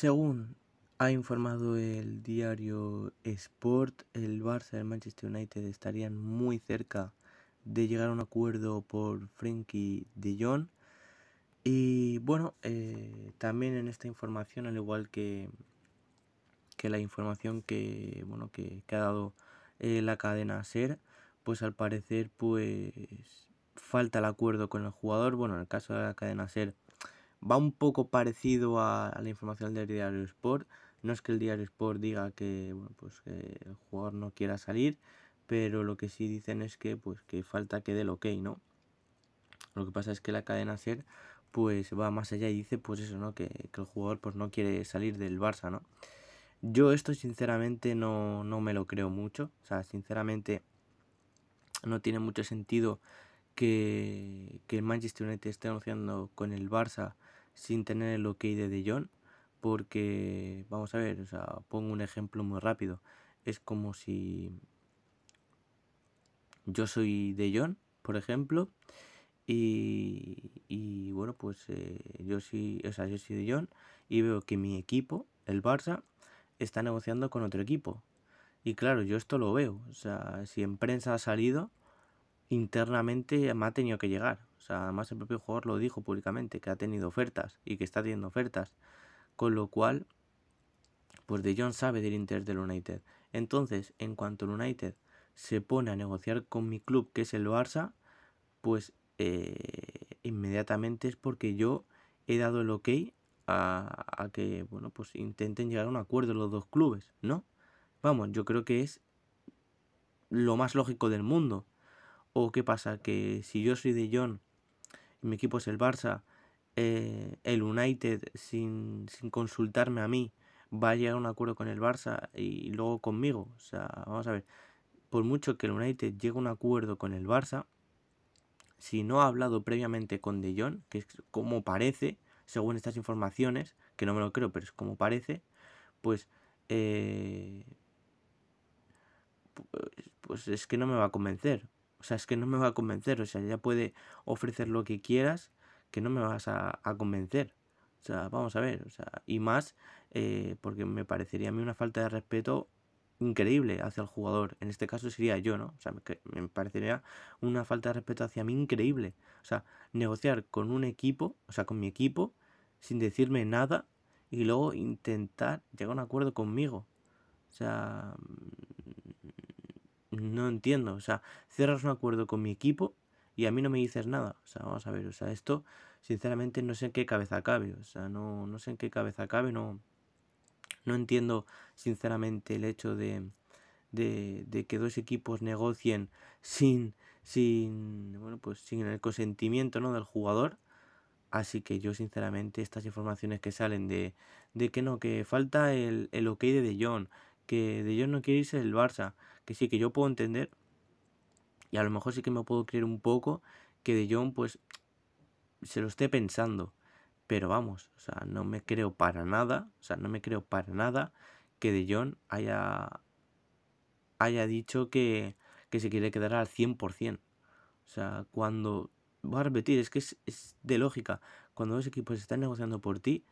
Según ha informado el diario Sport, el Barça y el Manchester United estarían muy cerca de llegar a un acuerdo por Frenkie de Jong. Y bueno, eh, también en esta información, al igual que, que la información que, bueno, que, ha dado eh, la cadena SER, pues al parecer pues falta el acuerdo con el jugador. Bueno, en el caso de la cadena SER va un poco parecido a, la información del diario Sport. No es que el diario Sport diga que, pues el jugador no quiera salir, pero lo que sí dicen es que, pues, que falta que dé el ok, ¿no? Lo que pasa es que la cadena SER pues va más allá y dice pues eso, ¿no? Que, el jugador pues no quiere salir del Barça, ¿no? Yo esto sinceramente no, no me lo creo mucho. O sea, sinceramente no tiene mucho sentido que, el Manchester United esté anunciando con el Barça sin tener el ok de De Jong porque vamos a ver, o sea, pongo un ejemplo muy rápido. Es como si yo soy De Jong, por ejemplo, y, y bueno, pues eh, yo sí o sea, yo soy De Jong y veo que mi equipo, el Barça, está negociando con otro equipo. Y claro, yo esto lo veo, o sea, si en prensa ha salido, internamente me ha tenido que llegar además el propio jugador lo dijo públicamente, que ha tenido ofertas y que está teniendo ofertas. Con lo cual, pues De Jong sabe del interés del United. Entonces, en cuanto el United se pone a negociar con mi club, que es el Barça, pues eh, inmediatamente es porque yo he dado el ok a, a, que, bueno, pues intenten llegar a un acuerdo los dos clubes, ¿no? Vamos, yo creo que es lo más lógico del mundo. ¿O qué pasa? Que si yo soy de Jong mi equipo es el Barça, eh, el United, sin, consultarme a mí, va a llegar a un acuerdo con el Barça y luego conmigo. O sea, vamos a ver, por mucho que el United llegue a un acuerdo con el Barça, si no ha hablado previamente con De Jong, que es como parece, según estas informaciones, que no me lo creo, pero es como parece, pues... Eh, pues, pues es que no me va a convencer. O sea, es que no me va a convencer. O sea, ya puede ofrecer lo que quieras, que no me vas a, a convencer. O sea, vamos a ver. O sea, y más, eh, porque me parecería a mí una falta de respeto increíble hacia el jugador. En este caso sería yo, ¿no? O sea, me, me parecería una falta de respeto hacia mí increíble. O sea, negociar con un equipo, o sea, con mi equipo, sin decirme nada y luego intentar llegar a un acuerdo conmigo. O sea, no entiendo. O sea, cierras un acuerdo con mi equipo y a mí no me dices nada. O sea, vamos a ver, o sea, esto sinceramente no sé en qué cabeza cabe. O sea, no, no sé en qué cabeza cabe, no, no entiendo sinceramente el hecho de, de, de que dos equipos negocien sin, sin, bueno, pues sin el consentimiento ¿no? del jugador. Así que yo sinceramente estas informaciones que salen de, de que no, que falta el, el ok de De Jong, que De Jong no quiere irse el Barça, que sí que yo puedo entender y a lo mejor sí que me puedo creer un poco que De Jong pues se lo esté pensando. Pero vamos, o sea, no me creo para nada, o sea, no me creo para nada que De Jong haya, haya dicho que, que se quiere quedar al 100%. O sea, cuando, voy a repetir, es que es, de lógica, cuando dos equipos están negociando por ti,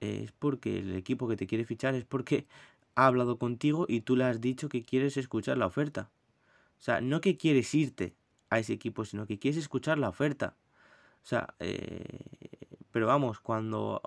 es porque el equipo que te quiere fichar es porque ha hablado contigo y tú le has dicho que quieres escuchar la oferta. O sea, no que quieres irte a ese equipo, sino que quieres escuchar la oferta. O sea, eh, pero vamos, cuando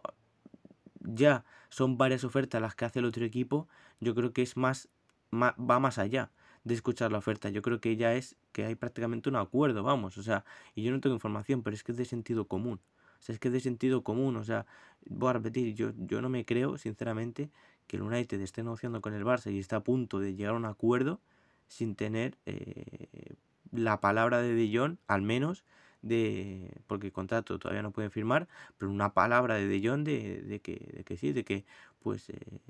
ya son varias ofertas las que hace el otro equipo, yo creo que es más, va más allá de escuchar la oferta. Yo creo que ya es que hay prácticamente un acuerdo, vamos, o sea, y yo no tengo información, pero es que es de sentido común. O sea, es que es de sentido común, o sea, voy a repetir, yo no me creo, sinceramente, que el United esté negociando con el Barça y está a punto de llegar a un acuerdo sin tener eh, la palabra de De Jong, al menos, de porque el contrato todavía no pueden firmar, pero una palabra de De Jong de, que, sí, de que pues eh,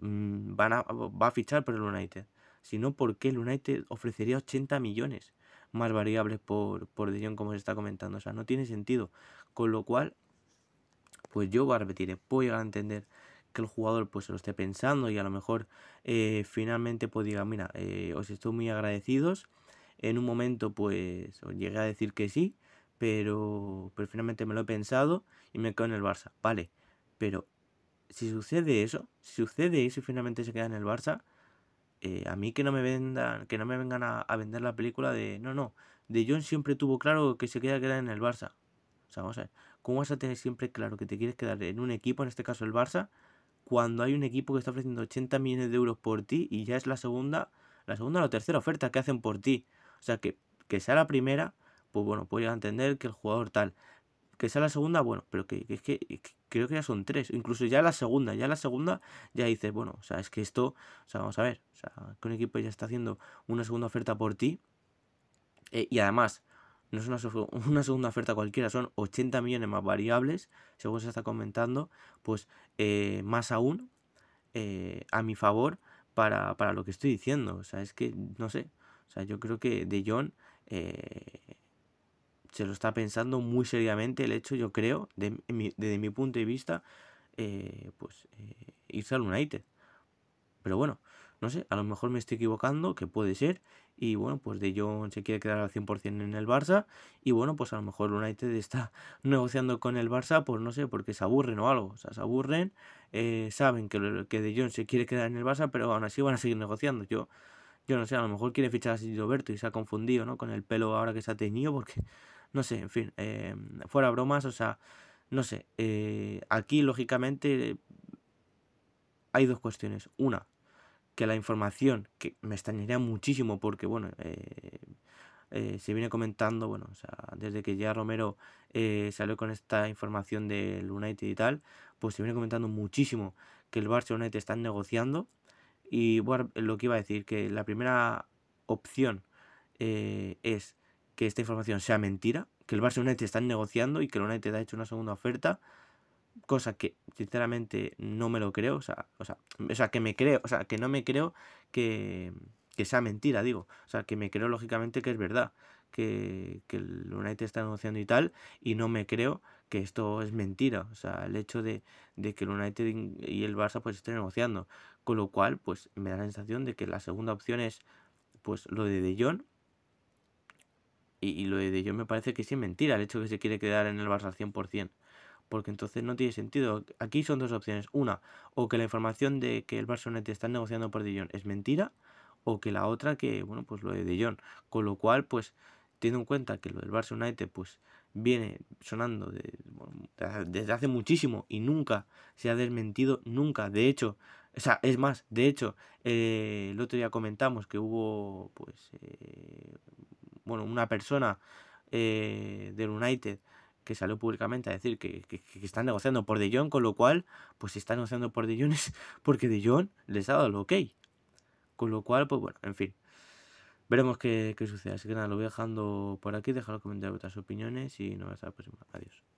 mm, van a, va a fichar por el United. Si no, ¿por qué el United ofrecería 80 millones más variables por, por De Jong, como se está comentando? O sea, no tiene sentido. Con lo cual, pues yo a puedo llegar eh, a entender que el jugador pues se lo esté pensando y a lo mejor eh, finalmente pues diga, mira, eh, os estoy muy agradecidos. En un momento pues os llegué a decir que sí, pero, pero finalmente me lo he pensado y me quedo en el Barça. Vale, pero si sucede eso, si sucede eso y finalmente se queda en el Barça, eh, a mí que no me vendan, que no me vengan a, vender la película de no, no, de John siempre tuvo claro que se queda quedar en el Barça. O sea, vamos a ver, ¿cómo vas a tener siempre claro que te quieres quedar en un equipo, en este caso el Barça, cuando hay un equipo que está ofreciendo 80 millones de euros por ti y ya es la segunda, la segunda o la tercera oferta que hacen por ti. O sea, que, que sea la primera, pues bueno, puedes entender que el jugador tal. Que sea la segunda, bueno, pero que, es que, creo que ya son tres. Incluso ya la segunda, ya la segunda, ya dices, bueno, o sea, es que esto, o sea, vamos a ver, o sea, que un equipo ya está haciendo una segunda oferta por ti. Eh, y además, no es una, segunda oferta cualquiera, son 80 millones más variables, según se está comentando, pues eh, más aún eh, a mi favor para, lo que estoy diciendo. O sea, es que, no sé, o sea, yo creo que De Jong eh, se lo está pensando muy seriamente el hecho, yo creo, de, desde mi punto de vista, pues irse al United. Pero bueno, no sé, a lo mejor me estoy equivocando, que puede ser. Y bueno, pues De Jong se quiere quedar al 100% en el Barça. Y bueno, pues a lo mejor United está negociando con el Barça, pues no sé, porque se aburren o algo. O sea, se aburren, eh, saben que, que De Jong se quiere quedar en el Barça, pero aún así van a seguir negociando. Yo yo no sé, a lo mejor quiere fichar a Roberto y se ha confundido, ¿no? Con el pelo ahora que se ha teñido, porque, no sé, en fin, eh, fuera bromas, o sea, no sé, eh, aquí lógicamente hay dos cuestiones. Una, que la información, que me extrañaría muchísimo porque, bueno, eh, eh, se viene comentando, bueno, o sea, desde que ya Romero eh, salió con esta información del United y tal, pues se viene comentando muchísimo que el Barça United están negociando. Y bueno, lo que iba a decir, que la primera opción es que esta información sea mentira, que el Barça United están negociando y que el United ha hecho una segunda oferta cosa que sinceramente no me lo creo, o sea, o sea, o sea que me creo, o sea, que no me creo que, que, sea mentira, digo, o sea, que me creo lógicamente que es verdad, que, que el United está negociando y tal, y no me creo que esto es mentira, o sea, el hecho de, que el United y el Barça pues estén negociando, con lo cual pues me da la sensación de que la segunda opción es pues lo de De Jong y, y lo de De Jong me parece que sí es mentira, el hecho de que se quiere quedar en el Barça al 100% porque entonces no tiene sentido. Aquí son dos opciones. Una, o que la información de que el Barcelona está negociando por De Jong es mentira, o que la otra que, bueno, pues lo de De Jong. Con lo cual, pues, teniendo en cuenta que lo del Barça United, pues, viene sonando desde hace muchísimo y nunca se ha desmentido, nunca. De hecho, o sea, es más, de hecho, eh, el otro día comentamos que hubo, pues, eh, bueno, una persona eh, del United que salió públicamente a decir que, están negociando por De Jong, con lo cual, pues si están negociando por De Jong es porque De Jong les ha dado el ok. Con lo cual, pues bueno, en fin. Veremos qué, sucede. Así que nada, lo voy dejando por aquí. Dejad los comentarios vuestras opiniones y nos vemos la próxima. Adiós.